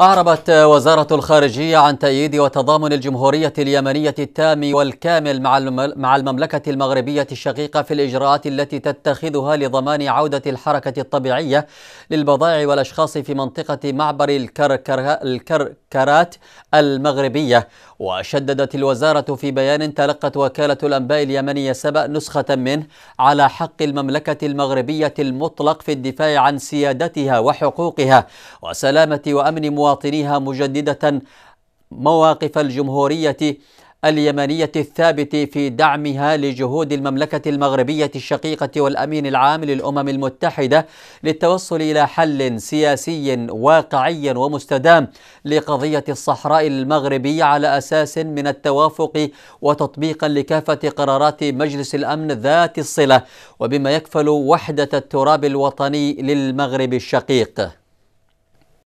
أعربت وزارة الخارجية عن تأييد وتضامن الجمهورية اليمنية التام والكامل مع المملكة المغربية الشقيقة في الإجراءات التي تتخذها لضمان عودة الحركة الطبيعية للبضائع والأشخاص في منطقة معبر الكركرات المغربية وشددت الوزارة في بيان تلقت وكالة الأنباء اليمنية سبأ نسخة منه على حق المملكة المغربية المطلق في الدفاع عن سيادتها وحقوقها وسلامة وأمن مواطنيها مجددة مواقف الجمهورية اليمنية الثابت في دعمها لجهود المملكة المغربية الشقيقة والأمين العام للأمم المتحدة للتوصل إلى حل سياسي واقعي ومستدام لقضية الصحراء المغربية على أساس من التوافق وتطبيقا لكافة قرارات مجلس الأمن ذات الصلة وبما يكفل وحدة التراب الوطني للمغرب الشقيق